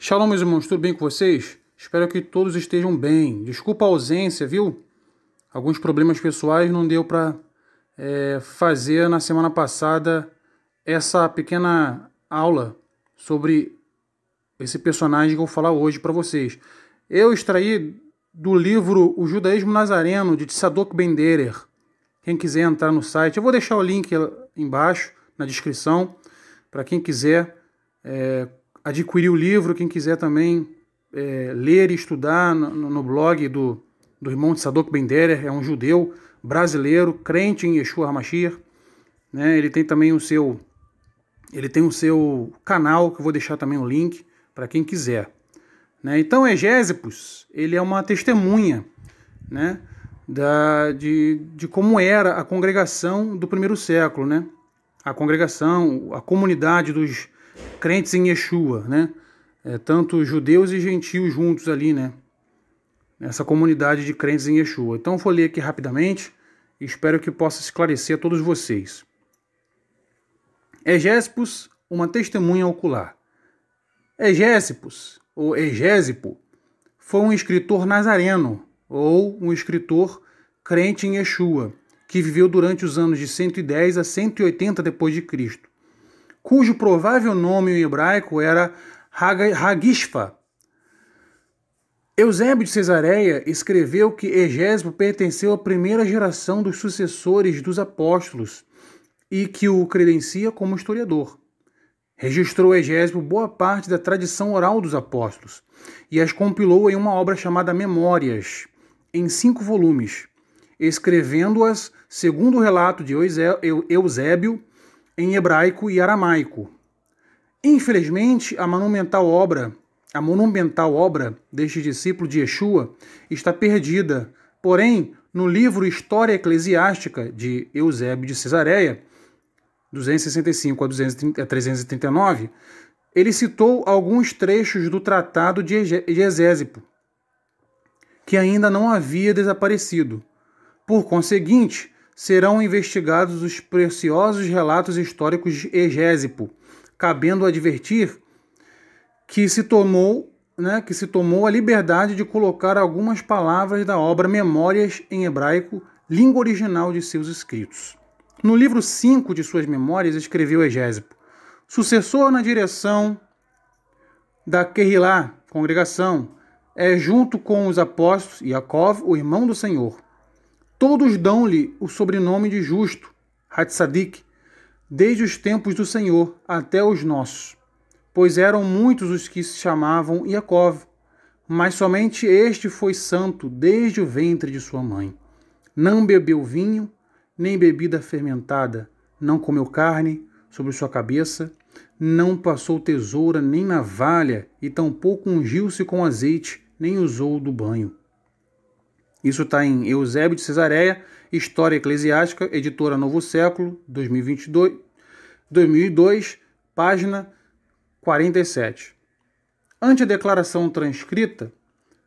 Shalom, meus irmãos, tudo bem com vocês? Espero que todos estejam bem. Desculpa a ausência, viu? Alguns problemas pessoais não deu para é, fazer na semana passada essa pequena aula sobre esse personagem que eu vou falar hoje para vocês. Eu extraí do livro O Judaísmo Nazareno, de Tzadok Benderer. Quem quiser entrar no site, eu vou deixar o link embaixo, na descrição, para quem quiser é, adquirir o livro, quem quiser também é, ler e estudar no, no, blog do, do irmão de Sadok Benderer, é um judeu brasileiro, crente em Yeshua HaMashiach. Né? Ele tem também o seu ele tem o seu canal, que eu vou deixar também o link para quem quiser. Né? Então, Egésipos, ele é uma testemunha né? da, de, de como era a congregação do primeiro século, né? a congregação, a comunidade dos crentes em Yeshua, né? É, tanto judeus e gentios juntos ali, né? Essa comunidade de crentes em Yeshua. Então vou ler aqui rapidamente e espero que possa esclarecer a todos vocês. Egéspos, uma testemunha ocular. Egésipos, ou Egésipo, foi um escritor nazareno, ou um escritor crente em Yeshua, que viveu durante os anos de 110 a 180 depois de Cristo cujo provável nome em hebraico era Hagishpa. Eusébio de Cesareia escreveu que Egésimo pertenceu à primeira geração dos sucessores dos apóstolos e que o credencia como historiador. Registrou Egésimo boa parte da tradição oral dos apóstolos e as compilou em uma obra chamada Memórias, em cinco volumes, escrevendo-as, segundo o relato de Eusébio, em hebraico e aramaico. Infelizmente, a monumental obra, a monumental obra deste discípulo de Yeshua está perdida. Porém, no livro História Eclesiástica de Eusébio de Cesareia, 265 a 339, ele citou alguns trechos do Tratado de Exésipo, que ainda não havia desaparecido. Por conseguinte, serão investigados os preciosos relatos históricos de Egésipo, cabendo advertir que se tomou né, que se tomou a liberdade de colocar algumas palavras da obra Memórias em hebraico, língua original de seus escritos. No livro 5 de suas memórias, escreveu Egésipo, sucessor na direção da Kerrilá, congregação, é junto com os apóstolos Yaakov, o irmão do Senhor, Todos dão-lhe o sobrenome de justo, Hatzadik, desde os tempos do Senhor até os nossos, pois eram muitos os que se chamavam Yaakov, mas somente este foi santo desde o ventre de sua mãe. Não bebeu vinho, nem bebida fermentada, não comeu carne sobre sua cabeça, não passou tesoura nem navalha, e tampouco ungiu-se com azeite, nem usou do banho. Isso está em Eusébio de Cesareia, História Eclesiástica, editora Novo Século, 2022, 2002, página 47. Ante a declaração transcrita,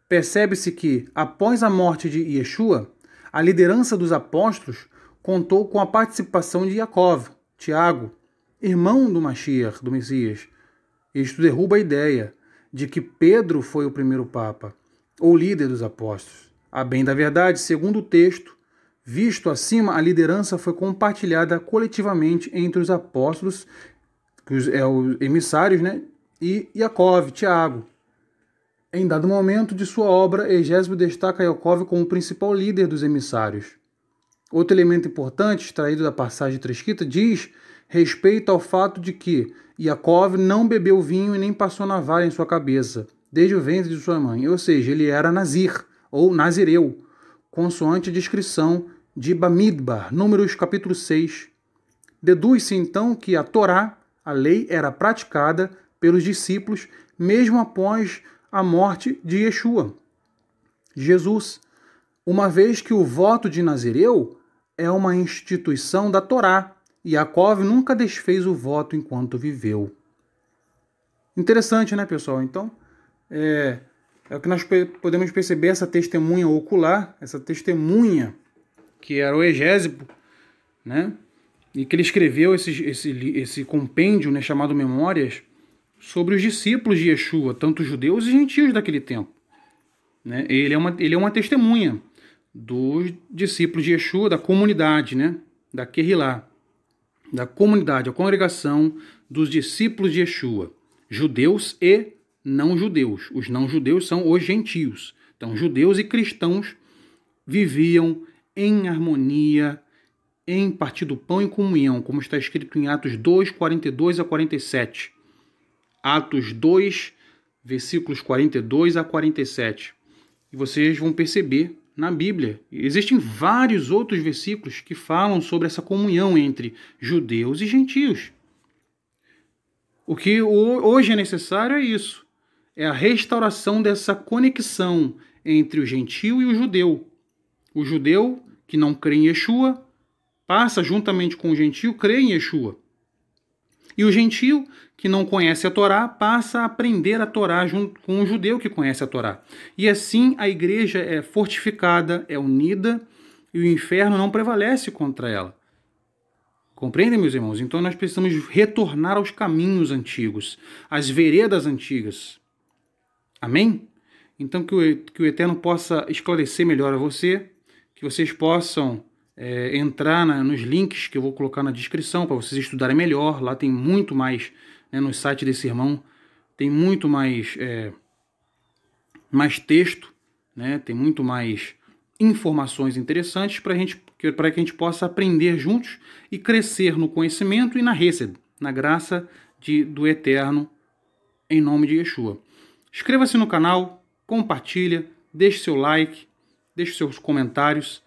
percebe-se que, após a morte de Yeshua, a liderança dos apóstolos contou com a participação de Yaakov, Tiago, irmão do Mashiach, do Messias. Isto derruba a ideia de que Pedro foi o primeiro papa, ou líder dos apóstolos. A bem da verdade, segundo o texto, visto acima, a liderança foi compartilhada coletivamente entre os apóstolos, os, é, os emissários, né, e Iacov, Tiago. Em dado momento de sua obra, Egésio destaca Iacov como o principal líder dos emissários. Outro elemento importante, extraído da passagem tresquita, diz respeito ao fato de que Iacov não bebeu vinho e nem passou navalha em sua cabeça, desde o ventre de sua mãe, ou seja, ele era nazir ou Nazireu, consoante a descrição de Bamidbar, Números capítulo 6. Deduz-se então que a Torá, a lei, era praticada pelos discípulos mesmo após a morte de Yeshua. Jesus, uma vez que o voto de Nazireu é uma instituição da Torá, e Yaakov nunca desfez o voto enquanto viveu. Interessante, né, pessoal? Então, é, é o que nós podemos perceber essa testemunha ocular, essa testemunha que era o Egésipo, né? E que ele escreveu esse, esse, esse compêndio né, chamado Memórias sobre os discípulos de Yeshua, tanto judeus e gentios daquele tempo. Né? Ele, é uma, ele é uma testemunha dos discípulos de Yeshua, da comunidade, né? da Kerrilá, da comunidade, a congregação dos discípulos de Yeshua, judeus e não judeus. Os não judeus são os gentios. Então, judeus e cristãos viviam em harmonia, em partido pão e comunhão, como está escrito em Atos 2, 42 a 47. Atos 2, versículos 42 a 47. E vocês vão perceber na Bíblia. Existem vários outros versículos que falam sobre essa comunhão entre judeus e gentios. O que hoje é necessário é isso é a restauração dessa conexão entre o gentio e o judeu. O judeu que não crê em Yeshua passa juntamente com o gentio crê em Yeshua. E o gentio que não conhece a Torá passa a aprender a Torá junto com o judeu que conhece a Torá. E assim a igreja é fortificada, é unida e o inferno não prevalece contra ela. Compreendem, meus irmãos? Então nós precisamos retornar aos caminhos antigos, às veredas antigas. Amém? Então que o, que o Eterno possa esclarecer melhor a você, que vocês possam é, entrar na, nos links que eu vou colocar na descrição para vocês estudarem melhor. Lá tem muito mais, né, no site desse irmão, tem muito mais, é, mais texto, né, tem muito mais informações interessantes para gente, para que a gente possa aprender juntos e crescer no conhecimento e na receita, na graça de, do Eterno, em nome de Yeshua. Inscreva-se no canal, compartilha, deixe seu like, deixe seus comentários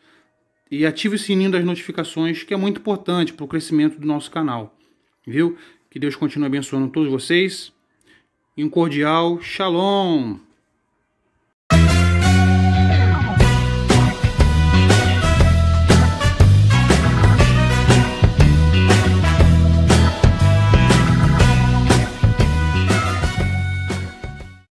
e ative o sininho das notificações, que é muito importante para o crescimento do nosso canal. Viu? Que Deus continue abençoando todos vocês. E um cordial shalom!